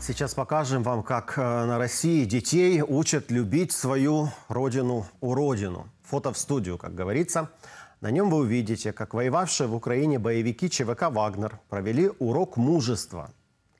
Сейчас покажем вам, как э, на России детей учат любить свою родину у родину. Фото в студию, как говорится. На нем вы увидите, как воевавшие в Украине боевики ЧВК «Вагнер» провели урок мужества.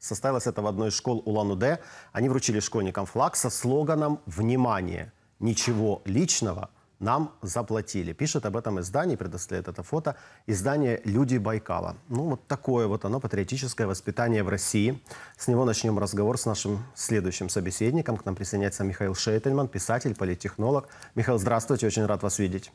Состоялось это в одной из школ Улан-Удэ. Они вручили школьникам флаг со слоганом «Внимание! Ничего личного, нам заплатили. Пишет об этом издание, предоставляет это фото, издание «Люди Байкала». Ну, вот такое вот оно, патриотическое воспитание в России. С него начнем разговор с нашим следующим собеседником. К нам присоединяется Михаил Шейтельман, писатель, политтехнолог. Михаил, здравствуйте, очень рад вас видеть.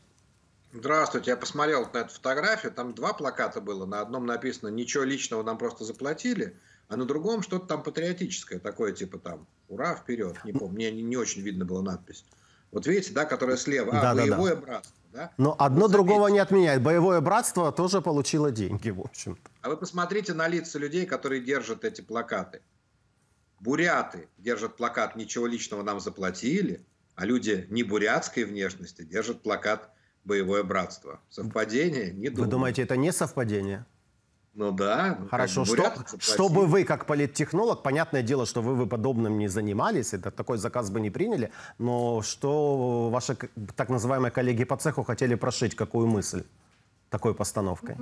Здравствуйте, я посмотрел на эту фотографию, там два плаката было, на одном написано «Ничего личного, нам просто заплатили», а на другом что-то там патриотическое, такое типа там «Ура, вперед», не помню, мне не, очень видно было надпись. Вот видите, да, которая слева, а, да, боевое да. братство. Да? Но одно вот, другого заметьте. не отменяет. Боевое братство тоже получило деньги, в общем-то. А вы посмотрите на лица людей, которые держат эти плакаты. Буряты держат плакат «Ничего личного нам заплатили», а люди не бурятской внешности держат плакат «Боевое братство». Совпадение? Не думаю. Вы думаете, это не совпадение? Ну да. Ну, Хорошо, что, чтобы вы, как политтехнолог, понятное дело, что вы, вы подобным не занимались, это такой заказ бы не приняли, но что ваши так называемые коллеги по цеху хотели прошить, какую мысль такой постановкой?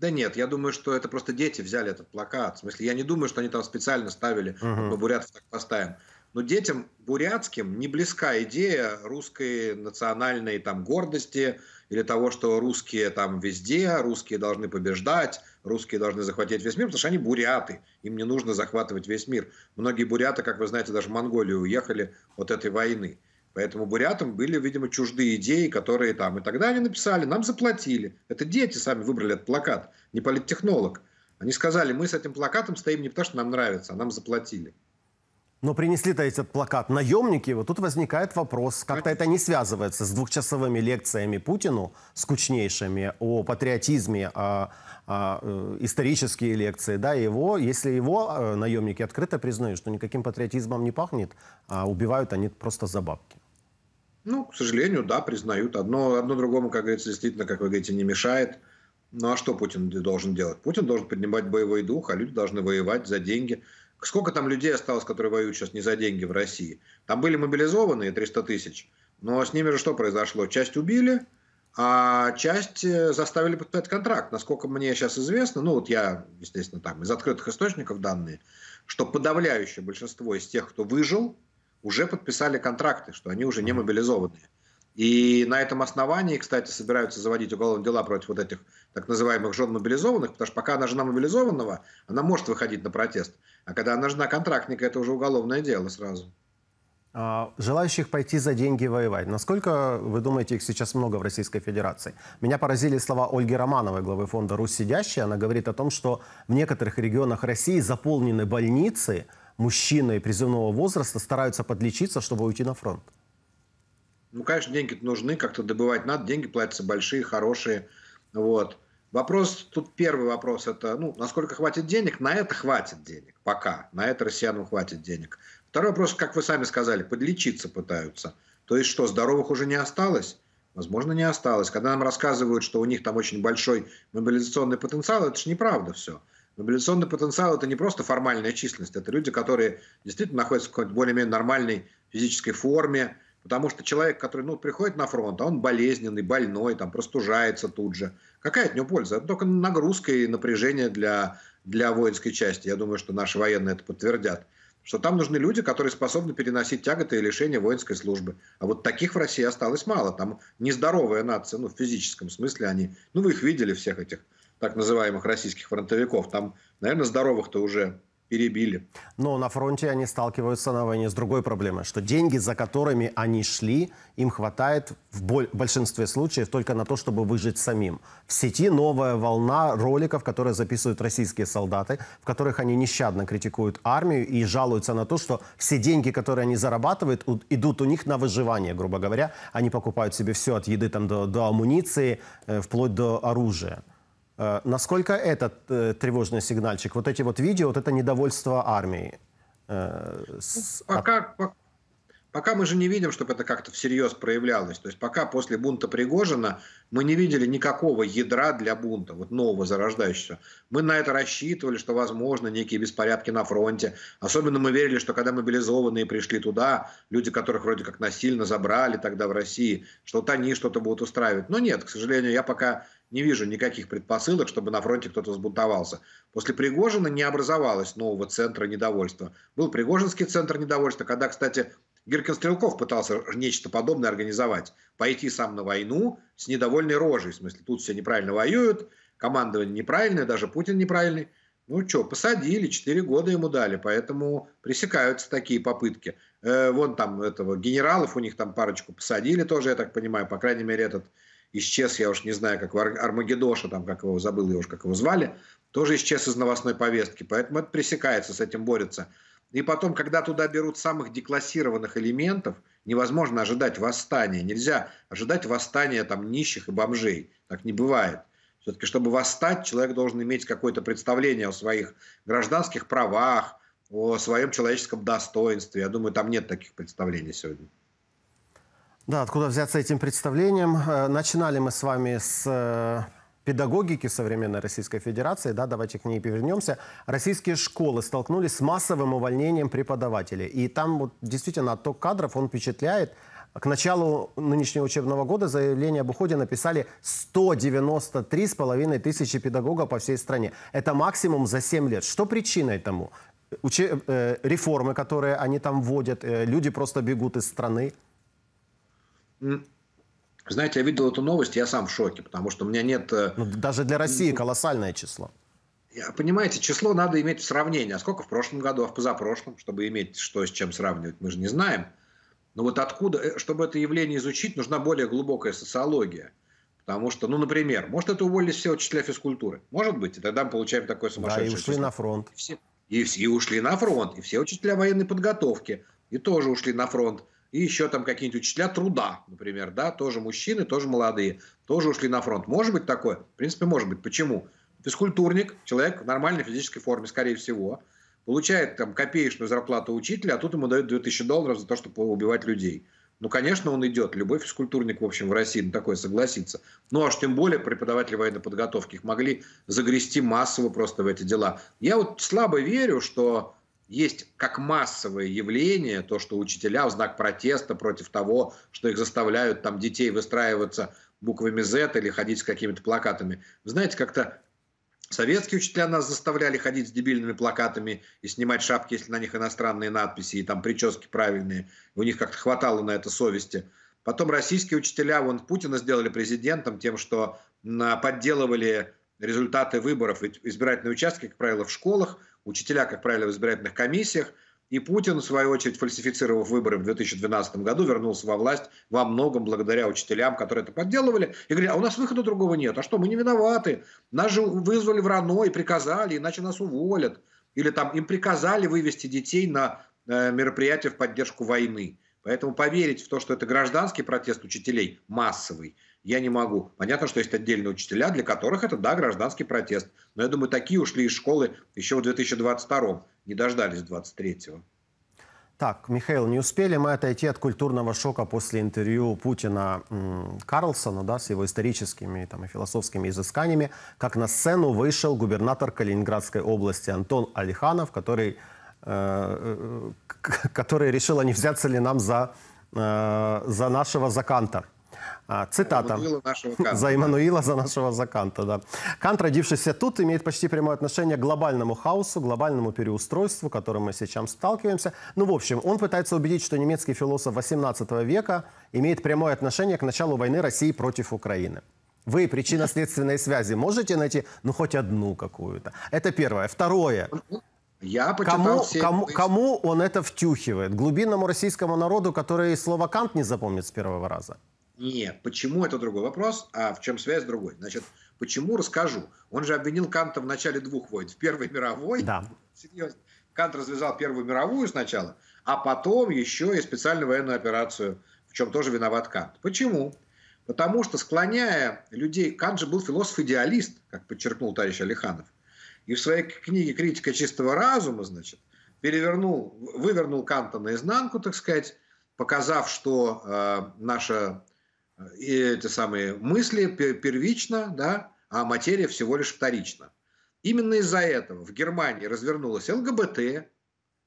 Да нет, я думаю, что это просто дети взяли этот плакат. В смысле, я не думаю, что они там специально ставили, угу. мы бурятов так поставим. Но детям бурятским не близка идея русской национальной там, гордости или того, что русские там везде, русские должны побеждать, русские должны захватить весь мир, потому что они буряты, им не нужно захватывать весь мир. Многие буряты, как вы знаете, даже в Монголию уехали от этой войны. Поэтому бурятам были, видимо, чужды идеи, которые там и тогда они написали, нам заплатили. Это дети сами выбрали этот плакат, не политтехнолог. Они сказали, мы с этим плакатом стоим не потому, что нам нравится, а нам заплатили. Но принесли-то этот плакат наемники. Вот тут возникает вопрос, как-то это не связывается с двухчасовыми лекциями Путину, скучнейшими, о патриотизме, о, а, о, а, э, исторические лекции. Да, его, если его а, наемники открыто признают, что никаким патриотизмом не пахнет, а убивают они просто за бабки. Ну, к сожалению, да, признают. Одно, одно другому, как говорится, действительно, как вы говорите, не мешает. Ну а что Путин должен делать? Путин должен поднимать боевой дух, а люди должны воевать за деньги – Сколько там людей осталось, которые воюют сейчас не за деньги в России? Там были мобилизованные 300 тысяч, но с ними же что произошло? Часть убили, а часть э, заставили подписать контракт. Насколько мне сейчас известно, ну вот я, естественно, там из открытых источников данные, что подавляющее большинство из тех, кто выжил, уже подписали контракты, что они уже не мобилизованные. И на этом основании, кстати, собираются заводить уголовные дела против вот этих так называемых жен мобилизованных, потому что пока она жена мобилизованного, она может выходить на протест. А когда нужна контрактника, это уже уголовное дело сразу. А, желающих пойти за деньги воевать. Насколько, вы думаете, их сейчас много в Российской Федерации? Меня поразили слова Ольги Романовой, главы фонда «Русь сидящая». Она говорит о том, что в некоторых регионах России заполнены больницы, мужчины призывного возраста стараются подлечиться, чтобы уйти на фронт. Ну, конечно, деньги нужны, как-то добывать надо. Деньги платятся большие, хорошие. Вот. Вопрос, тут первый вопрос, это, ну, насколько хватит денег? На это хватит денег пока, на это россиянам хватит денег. Второй вопрос, как вы сами сказали, подлечиться пытаются. То есть что, здоровых уже не осталось? Возможно, не осталось. Когда нам рассказывают, что у них там очень большой мобилизационный потенциал, это же неправда все. Мобилизационный потенциал – это не просто формальная численность, это люди, которые действительно находятся в какой-то более-менее нормальной физической форме, потому что человек, который ну, приходит на фронт, а он болезненный, больной, там, простужается тут же – Какая от него польза? Это только нагрузка и напряжение для, для воинской части. Я думаю, что наши военные это подтвердят. Что там нужны люди, которые способны переносить тяготы и лишения воинской службы. А вот таких в России осталось мало. Там нездоровая нация, ну, в физическом смысле они... Ну, вы их видели, всех этих так называемых российских фронтовиков. Там, наверное, здоровых-то уже перебили. Но на фронте они сталкиваются на войне с другой проблемой, что деньги, за которыми они шли, им хватает в большинстве случаев только на то, чтобы выжить самим. В сети новая волна роликов, которые записывают российские солдаты, в которых они нещадно критикуют армию и жалуются на то, что все деньги, которые они зарабатывают, идут у них на выживание, грубо говоря. Они покупают себе все от еды там, до, до амуниции, э, вплоть до оружия. Э, насколько этот э, тревожный сигнальчик, вот эти вот видео, вот это недовольство армией? Э, а а Пока, Пока мы же не видим, чтобы это как-то всерьез проявлялось. То есть пока после бунта Пригожина мы не видели никакого ядра для бунта, вот нового зарождающегося. Мы на это рассчитывали, что, возможно, некие беспорядки на фронте. Особенно мы верили, что когда мобилизованные пришли туда, люди, которых вроде как насильно забрали тогда в России, что вот они что-то будут устраивать. Но нет, к сожалению, я пока не вижу никаких предпосылок, чтобы на фронте кто-то взбунтовался. После Пригожина не образовалось нового центра недовольства. Был Пригожинский центр недовольства, когда, кстати, Гиркин Стрелков пытался нечто подобное организовать. Пойти сам на войну с недовольной рожей. В смысле, тут все неправильно воюют, командование неправильное, даже Путин неправильный. Ну что, посадили, 4 года ему дали, поэтому пресекаются такие попытки. Э, вон там этого генералов, у них там парочку посадили тоже, я так понимаю, по крайней мере этот исчез, я уж не знаю, как Ар Армагедоша, там как его забыл, я уж как его звали, тоже исчез из новостной повестки, поэтому это пресекается, с этим борется. И потом, когда туда берут самых деклассированных элементов, невозможно ожидать восстания. Нельзя ожидать восстания там, нищих и бомжей. Так не бывает. Все-таки, чтобы восстать, человек должен иметь какое-то представление о своих гражданских правах, о своем человеческом достоинстве. Я думаю, там нет таких представлений сегодня. Да, откуда взяться этим представлением? Э, начинали мы с вами с э, педагогики современной Российской Федерации, да, давайте к ней вернемся, российские школы столкнулись с массовым увольнением преподавателей. И там вот, действительно отток кадров, он впечатляет. К началу нынешнего учебного года заявление об уходе написали 193,5 тысячи педагогов по всей стране. Это максимум за 7 лет. Что причиной тому? Уче... Э, реформы, которые они там вводят, э, люди просто бегут из страны? Вы знаете, я видел эту новость, я сам в шоке, потому что у меня нет... Э, ну, даже для России ну, колоссальное число. Понимаете, число надо иметь в сравнении. А сколько в прошлом году, а в позапрошлом, чтобы иметь что с чем сравнивать, мы же не знаем. Но вот откуда, э, чтобы это явление изучить, нужна более глубокая социология. Потому что, ну, например, может, это уволились все учителя физкультуры. Может быть, и тогда мы получаем такое сумасшедшее Да, и ушли число. на фронт. И, все, и, и ушли на фронт, и все учителя военной подготовки, и тоже ушли на фронт и еще там какие-нибудь учителя труда, например, да, тоже мужчины, тоже молодые, тоже ушли на фронт. Может быть такое? В принципе, может быть. Почему? Физкультурник, человек в нормальной физической форме, скорее всего, получает там копеечную зарплату учителя, а тут ему дают 2000 долларов за то, чтобы убивать людей. Ну, конечно, он идет. Любой физкультурник, в общем, в России на такое согласится. Ну, аж тем более преподаватели военной подготовки их могли загрести массово просто в эти дела. Я вот слабо верю, что есть как массовое явление, то, что учителя в знак протеста против того, что их заставляют там детей выстраиваться буквами Z или ходить с какими-то плакатами. Вы знаете, как-то советские учителя нас заставляли ходить с дебильными плакатами и снимать шапки, если на них иностранные надписи и там прически правильные. У них как-то хватало на это совести. Потом российские учителя, вон Путина сделали президентом тем, что подделывали результаты выборов. Ведь избирательные участки, как правило, в школах, учителя, как правило, в избирательных комиссиях. И Путин, в свою очередь, фальсифицировав выборы в 2012 году, вернулся во власть во многом благодаря учителям, которые это подделывали. И говорили, а у нас выхода другого нет. А что, мы не виноваты. Нас же вызвали в РАНО и приказали, иначе нас уволят. Или там им приказали вывести детей на э, мероприятие в поддержку войны. Поэтому поверить в то, что это гражданский протест учителей массовый – я не могу. Понятно, что есть отдельные учителя, для которых это, да, гражданский протест. Но я думаю, такие ушли из школы еще в 2022, не дождались 23-го. Так, Михаил, не успели мы отойти от культурного шока после интервью Путина Карлсона, да, с его историческими там, и философскими изысканиями, как на сцену вышел губернатор Калининградской области Антон Алиханов, который, э, э который решил, а не взяться ли нам за, э, за нашего заканта. А, цитата. За Иммануила, за нашего Заканта, да. Кант, родившийся тут, имеет почти прямое отношение к глобальному хаосу, глобальному переустройству, с которым мы сейчас сталкиваемся. Ну, в общем, он пытается убедить, что немецкий философ 18 века имеет прямое отношение к началу войны России против Украины. Вы причинно-следственные связи можете найти, ну, хоть одну какую-то. Это первое. Второе. Я кому, все кому, кому он это втюхивает? Глубинному российскому народу, который слово «кант» не запомнит с первого раза? Нет, почему это другой вопрос, а в чем связь другой. Значит, почему расскажу. Он же обвинил Канта в начале двух войн. В Первой мировой, да. серьезно, Кант развязал Первую мировую сначала, а потом еще и специальную военную операцию, в чем тоже виноват Кант. Почему? Потому что склоняя людей, Кант же был философ-идеалист, как подчеркнул товарищ Алиханов, и в своей книге «Критика чистого разума», значит, перевернул, вывернул Канта наизнанку, так сказать, показав, что э, наша и эти самые мысли первично, да, а материя всего лишь вторична. Именно из-за этого в Германии развернулось ЛГБТ,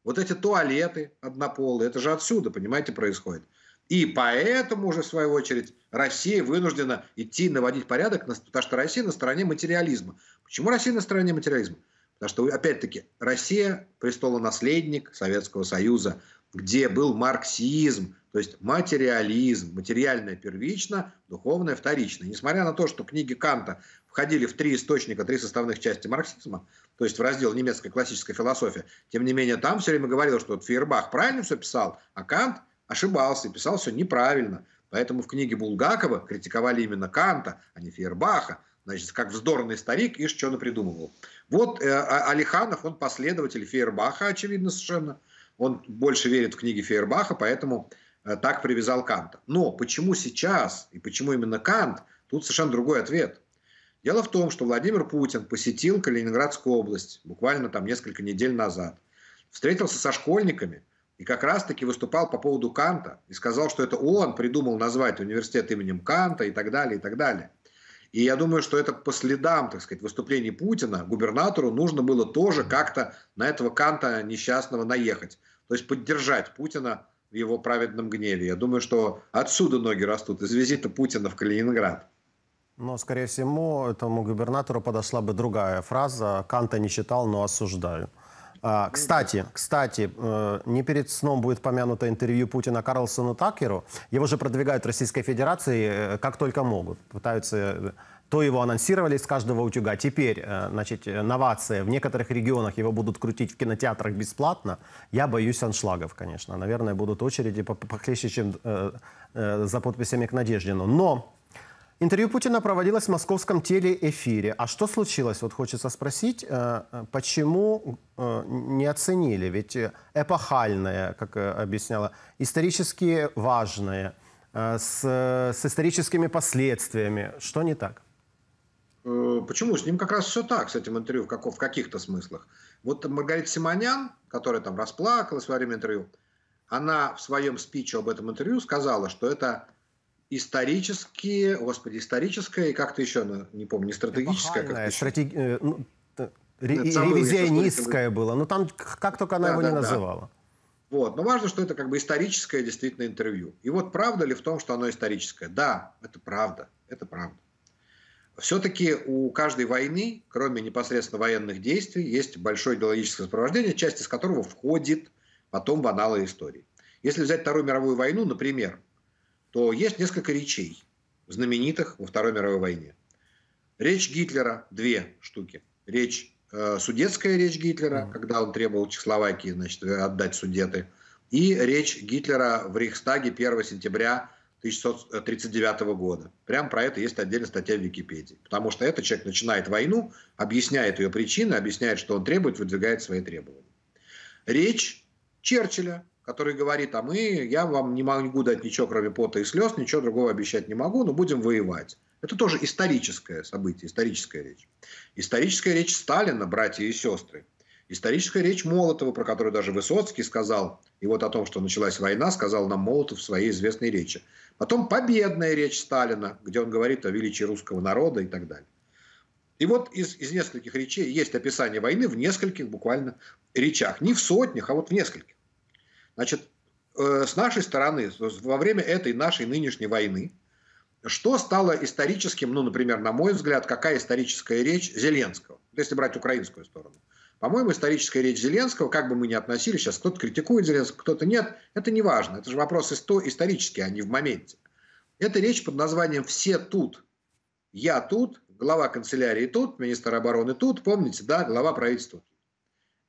вот эти туалеты однополые, это же отсюда, понимаете, происходит. И поэтому уже, в свою очередь, Россия вынуждена идти наводить порядок, потому что Россия на стороне материализма. Почему Россия на стороне материализма? Потому что, опять-таки, Россия – престолонаследник Советского Союза, где был марксизм, то есть материализм, материальное первично, духовное вторично. несмотря на то, что книги Канта входили в три источника, три составных части марксизма, то есть в раздел немецкой классической философии, тем не менее там все время говорилось, что вот Фейербах правильно все писал, а Кант ошибался и писал все неправильно. Поэтому в книге Булгакова критиковали именно Канта, а не Фейербаха. Значит, как вздорный старик, и что напридумывал. Вот э, а-, Алиханов, он последователь Фейербаха, очевидно совершенно. Он больше верит в книги Фейербаха, поэтому Э, так привязал Канта. Но почему сейчас и почему именно Кант, тут совершенно другой ответ. Дело в том, что Владимир Путин посетил Калининградскую область буквально там несколько недель назад, встретился со школьниками и как раз-таки выступал по поводу Канта и сказал, что это он придумал назвать университет именем Канта и так далее, и так далее. И я думаю, что это по следам, так сказать, выступлений Путина губернатору нужно было тоже как-то на этого Канта несчастного наехать. То есть поддержать Путина в его праведном гневе. Я думаю, что отсюда ноги растут, из визита Путина в Калининград. Но, скорее всего, этому губернатору подошла бы другая фраза «Канта не читал, но осуждаю». А, кстати, кстати, э, не перед сном будет помянуто интервью Путина Карлсону Такеру. Его же продвигают Российской Федерации э, как только могут. Пытаются э, то его анонсировали с каждого утюга. А теперь, э, значит, э, новация. В некоторых регионах его будут крутить в кинотеатрах бесплатно. Я боюсь аншлагов, конечно. Наверное, будут очереди похлеще, чем э, за подписями к Надеждину. Но интервью Путина проводилось в московском телеэфире. А что случилось? Вот хочется спросить, почему не оценили? Ведь эпохальное, как объясняла, исторически важное, с, с историческими последствиями. Что не так? Э, почему? С ним как раз все так, с этим интервью, в каких-то смыслах. Вот Маргарита Симонян, которая там расплакалась во время интервью, она в своем спиче об этом интервью сказала, что это историческое, господи, историческое и как-то еще, не помню, не стратегическое. Эпохальное, стратеги... Э, ну, ревизионистское было, но там как только она его не называла. Вот. Но важно, что это как бы историческое действительно интервью. И вот правда ли в том, что оно историческое? Да, это правда. Это правда. Все-таки у каждой войны, кроме непосредственно военных действий, есть большое идеологическое сопровождение, часть из которого входит потом в аналы истории. Если взять Вторую мировую войну, например, то есть несколько речей, знаменитых во Второй мировой войне. Речь Гитлера – две штуки. Речь, э, судетская речь Гитлера, когда он требовал Чехословакии значит, отдать судеты, и речь Гитлера в Рейхстаге 1 сентября 1939 года. Прям про это есть отдельная статья в Википедии. Потому что этот человек начинает войну, объясняет ее причины, объясняет, что он требует, выдвигает свои требования. Речь Черчилля, который говорит, а мы, я вам не могу дать ничего, кроме пота и слез, ничего другого обещать не могу, но будем воевать. Это тоже историческое событие, историческая речь. Историческая речь Сталина, братья и сестры, Историческая речь Молотова, про которую даже Высоцкий сказал, и вот о том, что началась война, сказал нам Молотов в своей известной речи. Потом победная речь Сталина, где он говорит о величии русского народа и так далее. И вот из, из нескольких речей есть описание войны в нескольких буквально речах. Не в сотнях, а вот в нескольких. Значит, э, с нашей стороны, во время этой нашей нынешней войны, что стало историческим, ну, например, на мой взгляд, какая историческая речь Зеленского, если брать украинскую сторону – по-моему, историческая речь Зеленского, как бы мы ни относились, сейчас кто-то критикует Зеленского, кто-то нет, это не важно. Это же вопрос исторический, а не в моменте. Это речь под названием «Все тут». Я тут, глава канцелярии тут, министр обороны тут, помните, да, глава правительства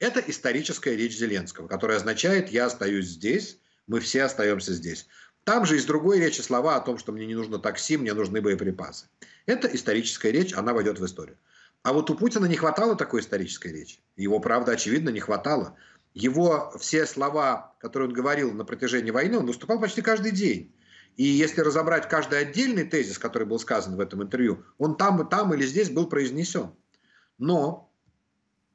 Это историческая речь Зеленского, которая означает «я остаюсь здесь», «мы все остаемся здесь». Там же из другой речи слова о том, что мне не нужно такси, мне нужны боеприпасы. Это историческая речь, она войдет в историю. А вот у Путина не хватало такой исторической речи. Его, правда, очевидно, не хватало. Его все слова, которые он говорил на протяжении войны, он выступал почти каждый день. И если разобрать каждый отдельный тезис, который был сказан в этом интервью, он там и там или здесь был произнесен. Но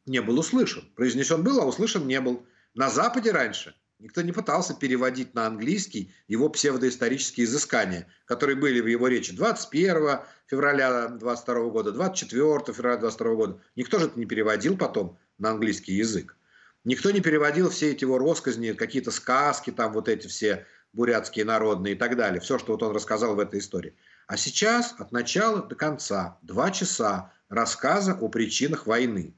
не был услышан. Произнесен был, а услышан не был. На Западе раньше Никто не пытался переводить на английский его псевдоисторические изыскания, которые были в его речи 21 февраля 22 года, 24 февраля 22 года. Никто же это не переводил потом на английский язык. Никто не переводил все эти его россказни, какие-то сказки, там вот эти все бурятские народные и так далее. Все, что вот он рассказал в этой истории. А сейчас от начала до конца два часа рассказа о причинах войны.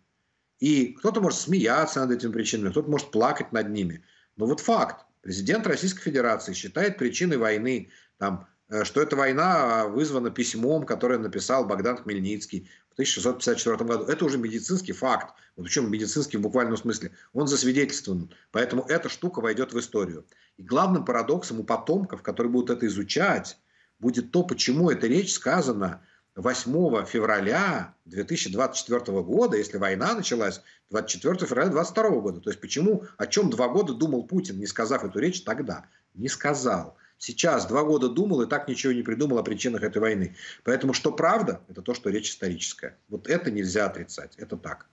И кто-то может смеяться над этими причинами, кто-то может плакать над ними – но вот факт. Президент Российской Федерации считает причиной войны, там, э, что эта война а, вызвана письмом, которое написал Богдан Хмельницкий в 1654 году. Это уже медицинский факт. Вот причем медицинский в буквальном смысле. Он засвидетельствован. Поэтому эта штука войдет в историю. И главным парадоксом у потомков, которые будут это изучать, будет то, почему эта речь сказана – 8 февраля 2024 года, если война началась 24 февраля 2022 года. То есть почему, о чем два года думал Путин, не сказав эту речь тогда? Не сказал. Сейчас два года думал и так ничего не придумал о причинах этой войны. Поэтому что правда, это то, что речь историческая. Вот это нельзя отрицать, это так.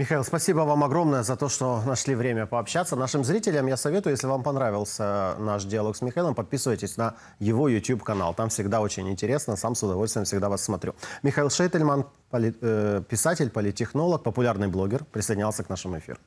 Михаил, спасибо вам огромное за то, что нашли время пообщаться. Нашим зрителям я советую, если вам понравился наш диалог с Михаилом, подписывайтесь на его YouTube-канал. Там всегда очень интересно, сам с удовольствием всегда вас смотрю. Михаил Шейтельман, поли, э, писатель, политехнолог, популярный блогер, присоединялся к нашему эфиру.